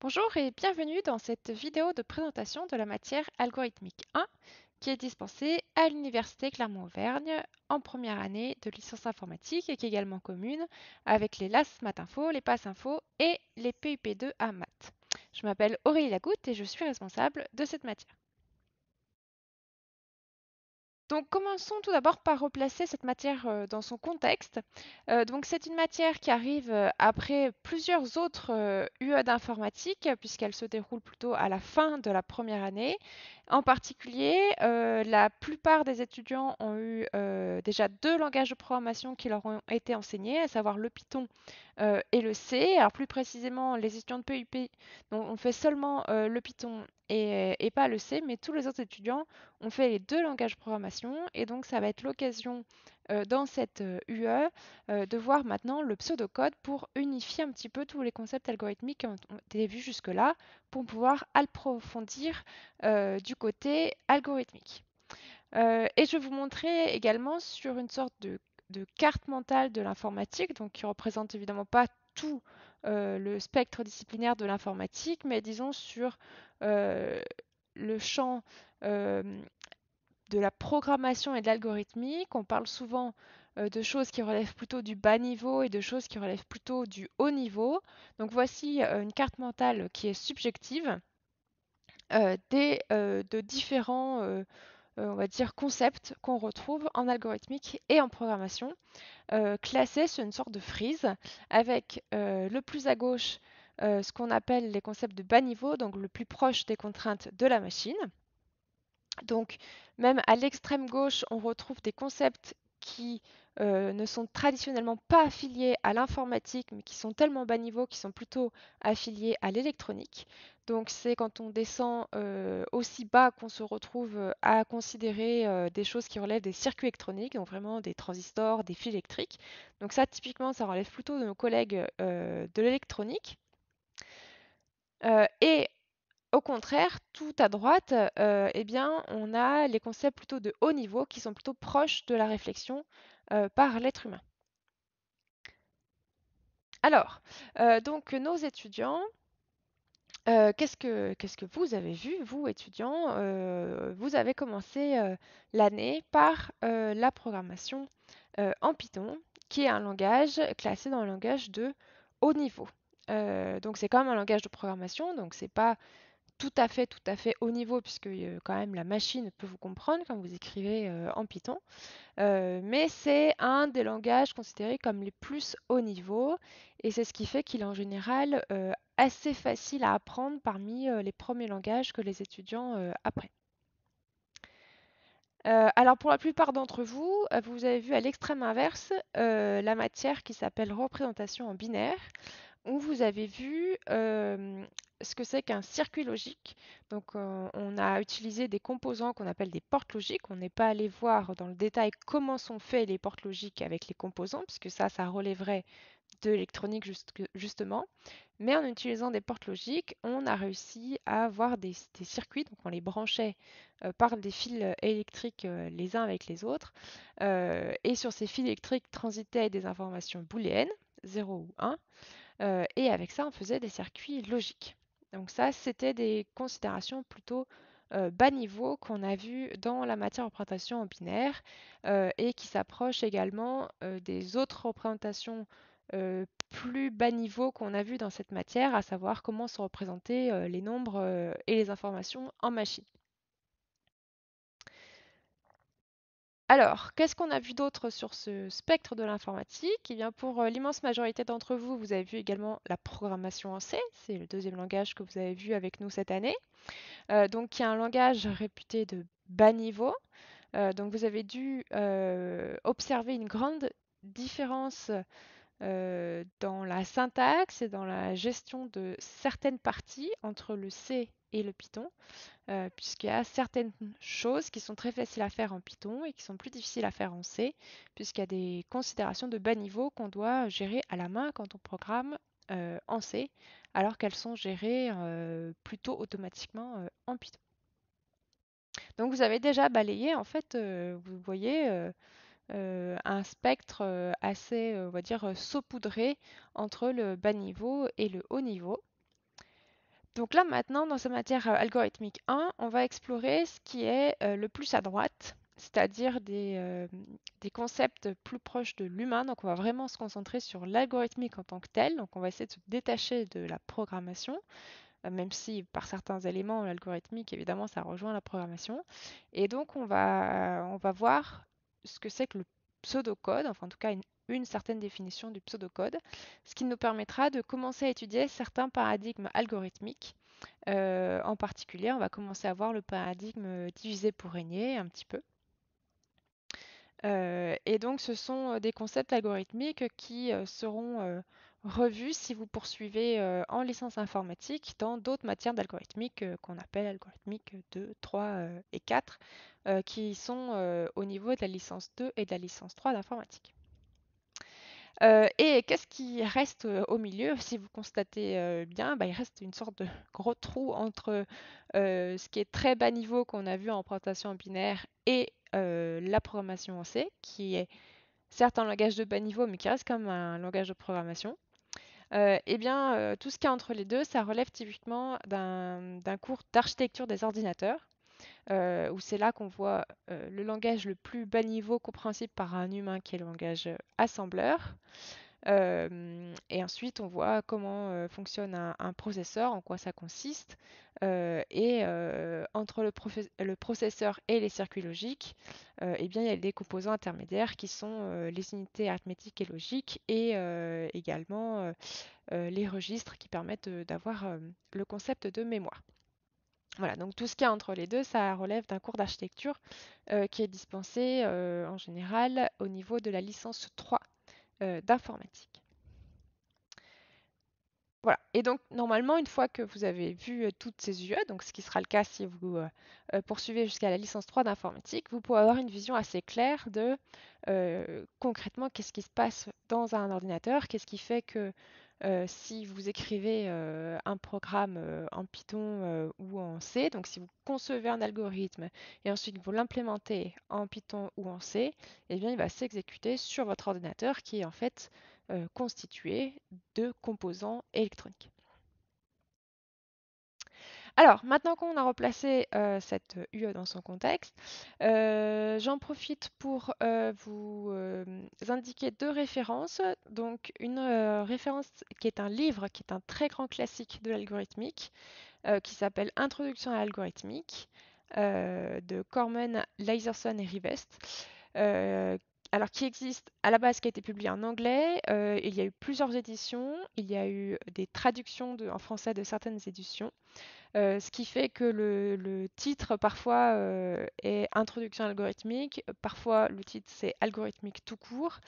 Bonjour et bienvenue dans cette vidéo de présentation de la matière algorithmique 1 qui est dispensée à l'Université Clermont-Auvergne en première année de licence informatique et qui est également commune avec les LAS Matinfo, les PASS Info et les PUP2 à Maths. Je m'appelle Aurélie Lagoutte et je suis responsable de cette matière. Donc commençons tout d'abord par replacer cette matière euh, dans son contexte. Euh, donc c'est une matière qui arrive euh, après plusieurs autres UE d'informatique puisqu'elle se déroule plutôt à la fin de la première année. En particulier, la plupart des étudiants ont eu déjà deux langages de programmation qui leur ont été enseignés, à savoir le Python euh, et le C. Alors plus précisément, les étudiants de PUP, donc on fait seulement euh, le Python et, pas le C, mais tous les autres étudiants ont fait les deux langages de programmation. Et donc ça va être l'occasion euh, dans cette UE de voir maintenant le pseudocode pour unifier un petit peu tous les concepts algorithmiques qui ont été vus jusque-là pour pouvoir approfondir du côté algorithmique. et je vais vous montrer également sur une sorte de de carte mentale de l'informatique, donc qui représente évidemment pas tout euh, le spectre disciplinaire de l'informatique, mais disons sur euh, le champ euh, de la programmation et de l'algorithmique. On parle souvent de choses qui relèvent plutôt du bas niveau et de choses qui relèvent plutôt du haut niveau. Donc voici une carte mentale qui est subjective des, de différents euh, on va dire, concepts qu'on retrouve en algorithmique et en programmation. Euh, classés sur une sorte de frise avec euh, le plus à gauche ce qu'on appelle les concepts de bas niveau, donc le plus proche des contraintes de la machine. Donc, même à l'extrême gauche, on retrouve des concepts qui euh, ne sont traditionnellement pas affiliés à l'informatique, mais qui sont tellement bas niveau qu'ils sont plutôt affiliés à l'électronique. Donc c'est quand on descend euh, aussi bas qu'on se retrouve euh, à considérer des choses qui relèvent des circuits électroniques, donc vraiment des transistors, des fils électriques. Donc ça typiquement ça relève plutôt de nos collègues de l'électronique. et au contraire, tout à droite, eh bien, on a les concepts plutôt de haut niveau qui sont plutôt proches de la réflexion, euh, par l'être humain. Alors, euh, donc nos étudiants, euh, qu'est-ce que vous avez vu, vous étudiants Vous avez commencé l'année par la programmation en Python, qui est un langage classé dans le langage de haut niveau. donc c'est quand même un langage de programmation, donc c'est pas tout à fait, tout à fait haut niveau, puisque quand même la machine peut vous comprendre quand vous écrivez en Python. mais c'est un des langages considérés comme les plus haut niveau, et c'est ce qui fait qu'il est en général assez facile à apprendre parmi les premiers langages que les étudiants apprennent. alors pour la plupart d'entre vous, vous avez vu à l'extrême inverse la matière qui s'appelle représentation en binaire, où vous avez vu ce que c'est qu'un circuit logique. Donc, on a utilisé des composants qu'on appelle des portes logiques. On n'est pas allé voir dans le détail comment sont faits les portes logiques avec les composants, puisque ça, ça relèverait de l'électronique justement. Mais en utilisant des portes logiques, on a réussi à avoir des, circuits, donc on les branchait euh, par des fils euh, électriques euh, les uns avec les autres. et sur ces fils électriques transitaient des informations booléennes, 0 ou 1. et avec ça, on faisait des circuits logiques. Donc ça, c'était des considérations plutôt bas niveau qu'on a vu dans la matière représentation en binaire et qui s'approche également des autres représentations plus bas niveau qu'on a vu dans cette matière, à savoir comment sont représentés les nombres et les informations en machine. Alors, qu'est-ce qu'on a vu d'autre sur ce spectre de l'informatique eh pour l'immense majorité d'entre vous, vous avez vu également la programmation en C. C'est le deuxième langage que vous avez vu avec nous cette année. donc, qui est un langage réputé de bas niveau. donc, vous avez dû observer une grande différence dans la syntaxe et dans la gestion de certaines parties entre le C et le Python, euh, puisqu'il y a certaines choses qui sont très faciles à faire en Python et qui sont plus difficiles à faire en C, puisqu'il y a des considérations de bas niveau qu'on doit gérer à la main quand on programme euh, en C, alors qu'elles sont gérées euh, plutôt automatiquement en Python. Donc vous avez déjà balayé, en fait, vous voyez... un spectre assez, on va dire, saupoudré entre le bas niveau et le haut niveau. Donc là maintenant, dans sa matière euh, algorithmique 1, on va explorer ce qui est euh, le plus à droite, c'est-à-dire euh, des, concepts plus proches de l'humain. Donc on va vraiment se concentrer sur l'algorithmique en tant que tel. Donc on va essayer de se détacher de la programmation, même si par certains éléments, l'algorithmique, évidemment, ça rejoint la programmation. Et donc on va, on va voir ce que c'est que le pseudocode, enfin en tout cas une une certaine définition du pseudocode, ce qui nous permettra de commencer à étudier certains paradigmes algorithmiques. Euh, en particulier, on va commencer à voir le paradigme divisé pour régner un petit peu. Euh, et donc, ce sont euh, des concepts algorithmiques qui seront revus si vous poursuivez en licence informatique dans d'autres matières d'algorithmique qu'on appelle algorithmique 2, 3 et 4, qui sont au niveau de la licence 2 et de la licence 3 d'informatique. Euh, et qu'est-ce qui reste au milieu Si vous constatez bien, bah, il reste une sorte de gros trou entre ce qui est très bas niveau qu'on a vu en présentation binaire et la programmation en C, qui est certes un langage de bas niveau, mais qui reste comme un langage de programmation. eh bien, tout ce qu'il y a entre les deux, ça relève typiquement d'un cours d'architecture des ordinateurs euh, où c'est là qu'on voit euh, le langage le plus bas niveau compréhensible par un humain, qui est le langage euh, assembleur. et ensuite, on voit comment fonctionne un, processeur, en quoi ça consiste. et entre le, processeur et les circuits logiques, eh il y a des composants intermédiaires qui sont les unités arithmétiques et logiques et également les registres qui permettent d'avoir le concept de mémoire. Voilà, donc tout ce qu'il y a entre les deux, ça relève d'un cours d'architecture euh, qui est dispensé euh, en général au niveau de la licence 3 euh, d'informatique. Voilà, et donc normalement, une fois que vous avez vu toutes ces UE, donc ce qui sera le cas si vous poursuivez jusqu'à la licence 3 d'informatique, vous pouvez avoir une vision assez claire de concrètement qu'est-ce qui se passe dans un ordinateur, qu'est-ce qui fait que euh, si vous écrivez euh, un programme euh, en Python ou en C, donc si vous concevez un algorithme et ensuite vous l'implémentez en Python ou en C, eh bien, il va s'exécuter sur votre ordinateur qui est en fait constitué de composants électroniques. Alors, maintenant qu'on a replacé euh, cette UE euh, dans son contexte, euh, j'en profite pour vous indiquer deux références. Donc, une référence qui est un livre, qui est un très grand classique de l'algorithmique, qui s'appelle Introduction à l'algorithmique, de Corman, Leiserson et Rivest alors qui existe à la base, qui a été publié en anglais. Euh, il y a eu plusieurs éditions, il y a eu des traductions en français de certaines éditions, euh, ce qui fait que le, titre parfois euh, est Introduction algorithmique, parfois le titre c'est algorithmique tout court,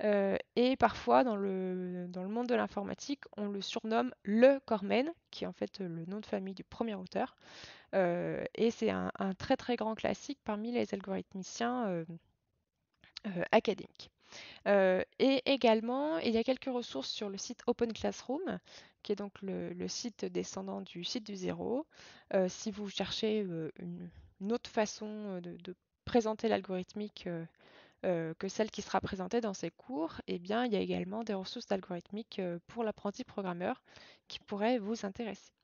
et parfois dans le, dans le monde de l'informatique, on le surnomme le Cormen, qui est en fait le nom de famille du premier auteur, et c'est un, un, très très grand classique parmi les algorithmiciens. Euh, académique. Euh, et également, il y a quelques ressources sur le site Open Classroom, qui est donc le, site descendant du site du zéro. Euh, si vous cherchez une, autre façon de, présenter l'algorithmique que celle qui sera présentée dans ces cours, eh bien, il y a également des ressources d'algorithmique pour l'apprenti programmeur qui pourraient vous intéresser.